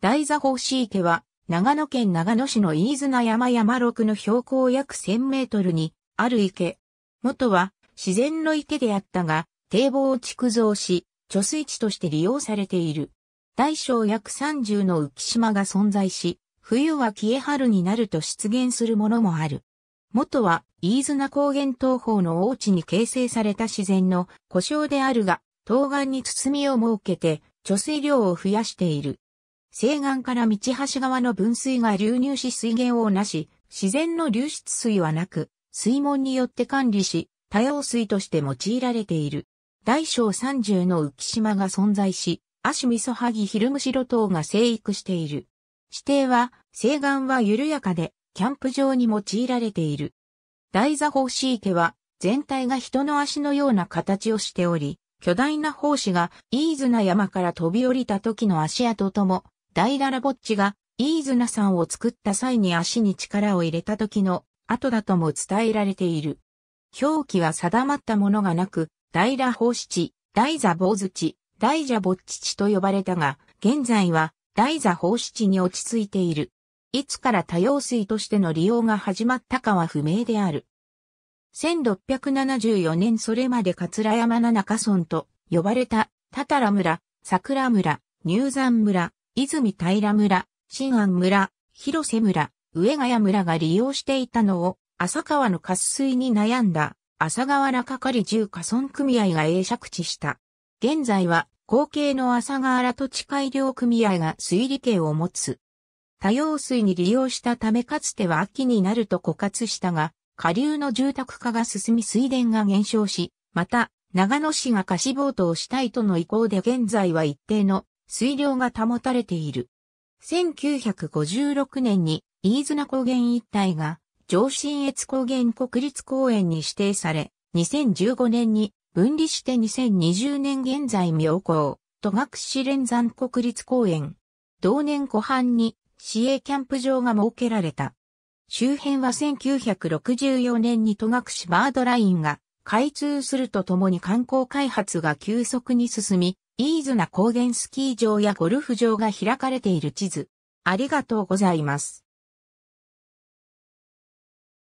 大座法師池は、長野県長野市の飯綱山山6の標高約1000メートルにある池。元は自然の池であったが、堤防を築造し、貯水池として利用されている。大小約30の浮島が存在し、冬は消え春になると出現するものもある。元は飯綱高原東方の大地に形成された自然の故障であるが、東岸に包みを設けて貯水量を増やしている。西岸から道橋側の分水が流入し水源をなし、自然の流出水はなく、水門によって管理し、多用水として用いられている。大小30の浮島が存在し、アシミソハギヒルムシロ等が生育している。指定は、西岸は緩やかで、キャンプ場に用いられている。大座法師池は、全体が人の足のような形をしており、巨大な胞子が、イーズな山から飛び降りた時の足跡ともダイダラボッチがイーズナさんを作った際に足に力を入れた時の後だとも伝えられている。表記は定まったものがなく、ダイラホーチ、ダイザボーズチ、ダイジャボッチチと呼ばれたが、現在はダイザホーチに落ち着いている。いつから多様水としての利用が始まったかは不明である。1674年それまで桂山七中村と呼ばれた、タタラ村、桜村、入山村、泉平村、新安村、広瀬村、上ヶ谷村が利用していたのを、浅川の渇水に悩んだ、浅川原係重家村組合が営借地した。現在は、後継の浅川原土地改良組合が水利権を持つ。多用水に利用したためかつては秋になると枯渇したが、下流の住宅化が進み水田が減少し、また、長野市が貸しボートをしたいとの意向で現在は一定の水量が保たれている。1956年に飯綱高原一帯が上信越高原国立公園に指定され、2015年に分離して2020年現在妙高、戸隠連山国立公園。同年後半に市営キャンプ場が設けられた。周辺は1964年に戸隠バードラインが開通するとともに観光開発が急速に進み、ズな高原スキー場やゴルフ場が開かれている地図。ありがとうございます。